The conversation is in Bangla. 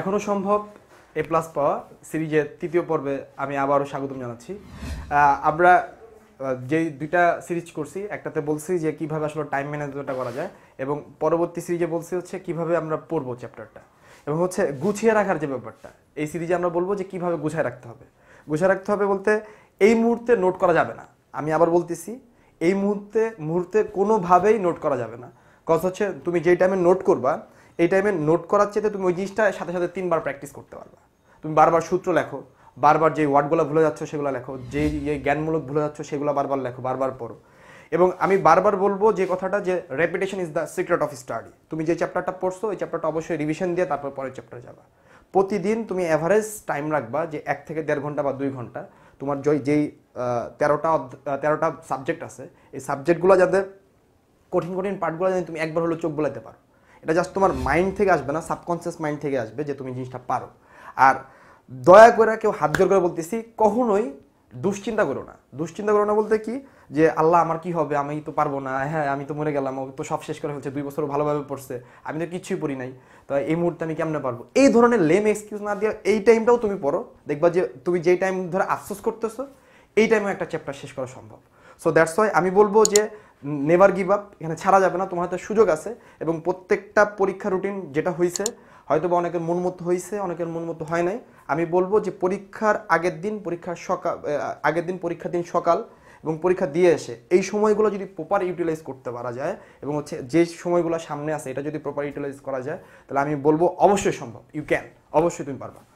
এখনও সম্ভব এ প্লাস পাওয়া সিরিজের তৃতীয় পর্বে আমি আবারও স্বাগতম জানাচ্ছি আমরা যে দুইটা সিরিজ করছি একটাতে বলছি যে কিভাবে আসলে টাইম ম্যানেজমেন্টটা করা যায় এবং পরবর্তী সিরিজে বলছি হচ্ছে কিভাবে আমরা পড়বো চ্যাপ্টারটা এবং হচ্ছে গুছিয়ে রাখার যে ব্যাপারটা এই সিরিজে আমরা বলবো যে কিভাবে গুছায় রাখতে হবে গুছায় রাখতে হবে বলতে এই মুহূর্তে নোট করা যাবে না আমি আবার বলতেছি এই মুহূর্তে মুহূর্তে কোনোভাবেই নোট করা যাবে না কথা হচ্ছে তুমি যেই টাইমে নোট করবা এই টাইমে নোট করার চেয়ে তুমি ওই জিনিসটা সাথে সাথে তিনবার প্র্যাকটিস করতে পারবা তুমি বারবার সূত্র লেখো বারবার যে ওয়ার্ডগুলো ভুলে যাচ্ছ সেগুলো লেখো যে জ্ঞানমূলক ভুলে যাচ্ছ সেগুলো বারবার লেখো বারবার পড়ো এবং আমি বারবার বলবো যে কথাটা যে repetition is the secret of study তুমি যে চ্যাপ্টারটা পড়ছো ওই চ্যাপ্টারটা অবশ্যই রিভিশন দিয়ে তারপর পরের চ্যাপ্টার যাবা প্রতিদিন তুমি অ্যাভারেজ টাইম রাখবা যে এক থেকে দেড় ঘন্টা বা দুই ঘন্টা তোমার যে যেই তেরোটা তেরোটা সাবজেক্ট আছে এই সাবজেক্টগুলো যাতে কঠিন কঠিন পার্টগুলো যদি তুমি একবার হলো চোখ বোলাতে পারো এটা জাস্ট তোমার মাইন্ড থেকে আসবে না সাবকনসিয়াস মাইন্ড থেকে আসবে যে তুমি জিনিসটা পারো আর দয়া করে কেউ হাত জোর করে বলতেছি কখনোই দুশ্চিন্তা করো না দুশ্চিন্তা করো না বলতে কি যে আল্লাহ আমার কি হবে আমি তো পারবো না হ্যাঁ আমি তো মরে গেলাম ও তো সব শেষ করে ফেলছে দুই বছর ভালোভাবে পড়ছে আমি তো কিছুই পড়ি নাই তো এই মুহূর্তে আমি কেমনে পারবো এই ধরনের লেম এক্সকিউজ না দিয়ে এই টাইমটাও তুমি পড়ো দেখবা যে তুমি যেই টাইম ধরে আফসোস করতেছো এই টাইমে একটা চ্যাপ্টার শেষ করা সম্ভব সো দ্যাটস ওয়াই আমি বলবো যে নেভার গিভ আপ এখানে ছাড়া যাবে না তোমার হাতে সুযোগ আছে এবং প্রত্যেকটা পরীক্ষা রুটিন যেটা হয়েছে হয়তো বা অনেকের মন মতো হয়েছে অনেকের মন মতো হয় নাই আমি বলবো যে পরীক্ষার আগের দিন পরীক্ষার সকাল আগের দিন পরীক্ষার দিন সকাল এবং পরীক্ষা দিয়ে এসে এই সময়গুলো যদি প্রপার ইউটিলাইজ করতে পারা যায় এবং হচ্ছে যে সময়গুলো সামনে আছে এটা যদি প্রপার ইউটিলাইজ করা যায় তাহলে আমি বলবো অবশ্যই সম্ভব ইউ ক্যান অবশ্যই তুমি পারবা